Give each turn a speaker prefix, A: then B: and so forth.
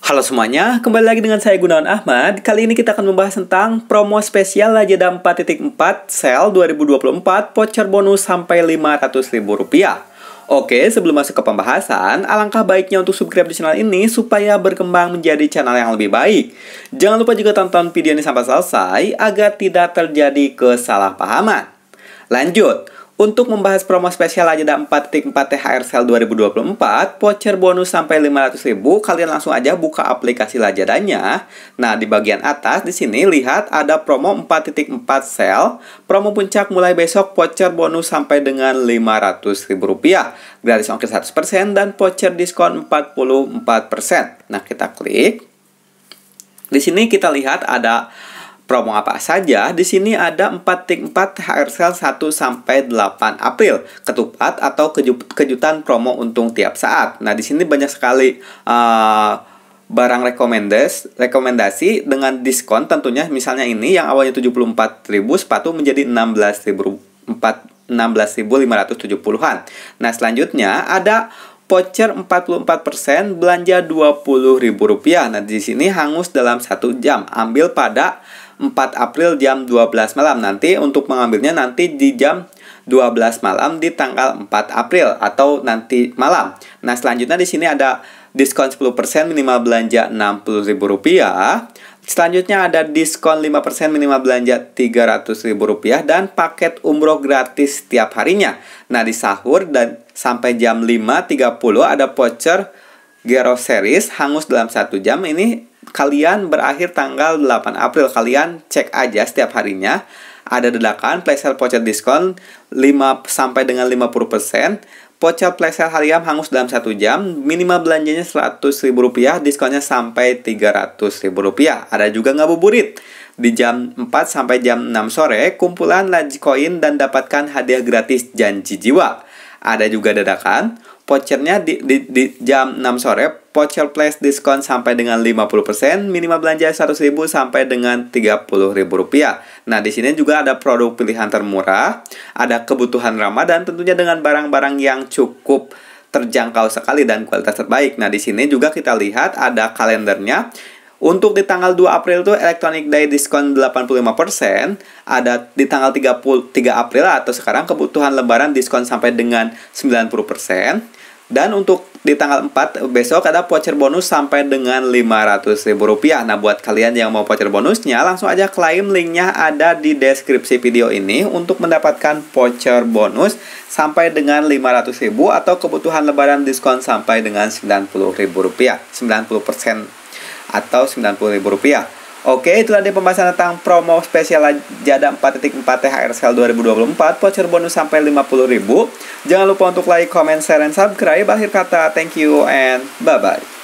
A: Halo semuanya, kembali lagi dengan saya Gunawan Ahmad. Kali ini kita akan membahas tentang promo spesial Lajada 4.4 sel 2024 voucher bonus sampai Rp500.000. Oke, sebelum masuk ke pembahasan, alangkah baiknya untuk subscribe di channel ini supaya berkembang menjadi channel yang lebih baik. Jangan lupa juga tonton video ini sampai selesai agar tidak terjadi kesalahpahaman. Lanjut, untuk membahas promo spesial Ajeda 4.4 THR Sale 2024, voucher bonus sampai 500 ribu kalian langsung aja buka aplikasi Lajadanya. Nah, di bagian atas di sini lihat ada promo 4.4 sale, promo puncak mulai besok voucher bonus sampai dengan 500 ribu rupiah gratis ongkir 100% dan voucher diskon 44%. Nah, kita klik. Di sini kita lihat ada Promo apa saja? Di sini ada 4 tik 4 HR sale 1 sampai 8 April. Ketupat atau kejutan promo untung tiap saat. Nah, di sini banyak sekali uh, barang rekomendas, rekomendasi dengan diskon tentunya misalnya ini yang awalnya 74.000 sepatu menjadi 16.000 16.570-an. Nah, selanjutnya ada voucher 44% belanja Rp20.000. Nah, di sini hangus dalam satu jam. Ambil pada 4 April jam 12 malam nanti untuk mengambilnya nanti di jam 12 malam di tanggal 4 April atau nanti malam. Nah, selanjutnya di sini ada diskon 10% minimal belanja Rp60.000. Selanjutnya ada diskon 5% minimal belanja Rp300.000 dan paket umroh gratis setiap harinya. Nah, di sahur dan sampai jam 5.30 ada voucher Gero Series hangus dalam satu jam ini kalian berakhir tanggal 8 April. Kalian cek aja setiap harinya ada dedakan, playset voucher diskon 5 sampai dengan 50%. Pocel playset harian hangus dalam 1 jam, minimal belanjanya Rp100.000, diskonnya sampai Rp300.000. Ada juga ngabuburit di jam 4 sampai jam 6 sore, kumpulan Lajcoin dan dapatkan hadiah gratis janji jiwa. Ada juga dadakan, vouchernya di, di, di jam 6 sore voucher Plus diskon sampai dengan 50% minimal belanja 100.000 sampai dengan 30.000 rupiah. Nah, di sini juga ada produk pilihan termurah, ada kebutuhan Ramadan tentunya dengan barang-barang yang cukup terjangkau sekali dan kualitas terbaik. Nah, di sini juga kita lihat ada kalendernya. Untuk di tanggal 2 April tuh Electronic Day diskon 85%, ada di tanggal 30 3 April atau sekarang kebutuhan lebaran diskon sampai dengan 90%. Dan untuk di tanggal 4 besok ada voucher bonus sampai dengan ribu rupiah. Nah, buat kalian yang mau voucher bonusnya, langsung aja klaim linknya ada di deskripsi video ini untuk mendapatkan voucher bonus sampai dengan ratus ribu atau kebutuhan lebaran diskon sampai dengan rupiah, sembilan rupiah 90 atau Rp90.000. Oke, itu tadi pembahasan tentang promo spesial Jada 4.4 THR Sale 2024 voucher bonus sampai 50.000. Jangan lupa untuk like, comment, share, dan subscribe. Akhir kata, thank you and bye-bye.